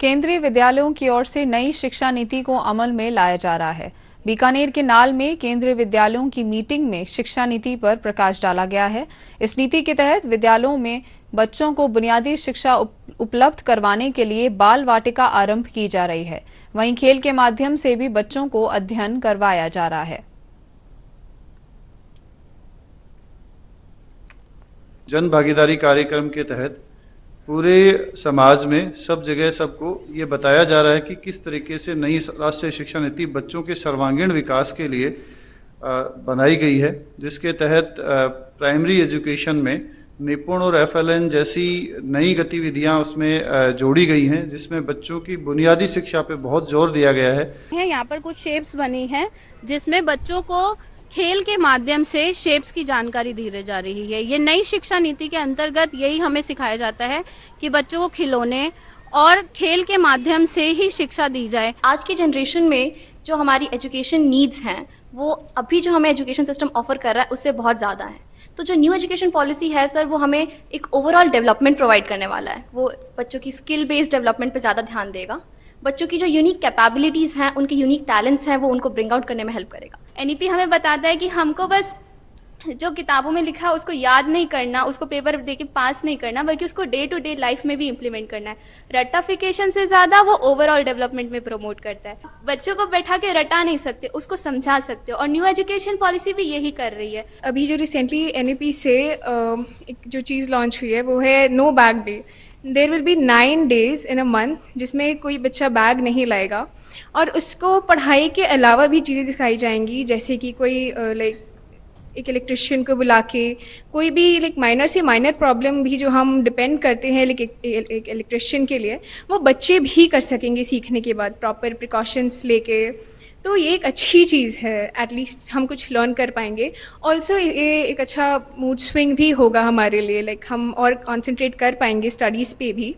केंद्रीय विद्यालयों की ओर से नई शिक्षा नीति को अमल में लाया जा रहा है बीकानेर के नाल में केंद्रीय विद्यालयों की मीटिंग में शिक्षा नीति पर प्रकाश डाला गया है इस नीति के तहत विद्यालयों में बच्चों को बुनियादी शिक्षा उपलब्ध करवाने के लिए बाल वाटिका आरंभ की जा रही है वहीं खेल के माध्यम से भी बच्चों को अध्ययन करवाया जा रहा है जन भागीदारी कार्यक्रम के तहत पूरे समाज में सब जगह सबको ये बताया जा रहा है कि किस तरीके से नई राष्ट्रीय शिक्षा नीति बच्चों के सर्वांगीण विकास के लिए बनाई गई है जिसके तहत प्राइमरी एजुकेशन में निपुण और एफ जैसी नई गतिविधियां उसमें जोड़ी गई हैं जिसमें बच्चों की बुनियादी शिक्षा पे बहुत जोर दिया गया है यहाँ पर कुछ शेप्स बनी हैं जिसमें बच्चों को खेल के माध्यम से शेप्स की जानकारी दी जा रही है ये नई शिक्षा नीति के अंतर्गत यही हमें सिखाया जाता है कि बच्चों को खिलौने और खेल के माध्यम से ही शिक्षा दी जाए आज की जनरेशन में जो हमारी एजुकेशन नीड्स हैं वो अभी जो हमें एजुकेशन सिस्टम ऑफर कर रहा है उससे बहुत ज़्यादा है तो जो न्यू एजुकेशन पॉलिसी है सर वो हमें एक ओवरऑल डेवलपमेंट प्रोवाइड करने वाला है वो बच्चों की स्किल बेस्ड डेवलपमेंट पर ज़्यादा ध्यान देगा बच्चों की जो यूनिक कैपेबिलिटीज़ हैं उनके यूनिक टैलेंट्स हैं वो उनको ब्रिंग आउट करने में हेल्प करेगा एनईपी हमें बताता है कि हमको बस जो किताबों में लिखा है उसको याद नहीं करना उसको पेपर दे के पास नहीं करना बल्कि उसको डे टू डे लाइफ में भी इम्प्लीमेंट करना है रट्टाफिकेशन से ज्यादा वो ओवरऑल डेवलपमेंट में प्रमोट करता है बच्चों को बैठा के रटा नहीं सकते उसको समझा सकते हो और न्यू एजुकेशन पॉलिसी भी यही कर रही है अभी जो रिसेंटली एन से एक जो चीज लॉन्च हुई है वो है no bag day there will be nine days in a month जिसमें कोई बच्चा बैग नहीं लाएगा और उसको पढ़ाई के अलावा भी चीज़ें सिखाई जाएंगी जैसे कि कोई लाइक एक इलेक्ट्रिशियन को बुला के कोई भी लाइक माइनर से माइनर प्रॉब्लम भी जो हम डिपेंड करते हैं लाइक एक इलेक्ट्रिशियन के लिए वो बच्चे भी कर सकेंगे सीखने के बाद प्रॉपर प्रिकॉशंस लेके तो ये एक अच्छी चीज़ है एटलीस्ट हम कुछ लर्न कर पाएंगे ऑल्सो ये एक अच्छा मूड स्विंग भी होगा हमारे लिए लाइक हम और कॉन्सेंट्रेट कर पाएंगे स्टडीज़ पे भी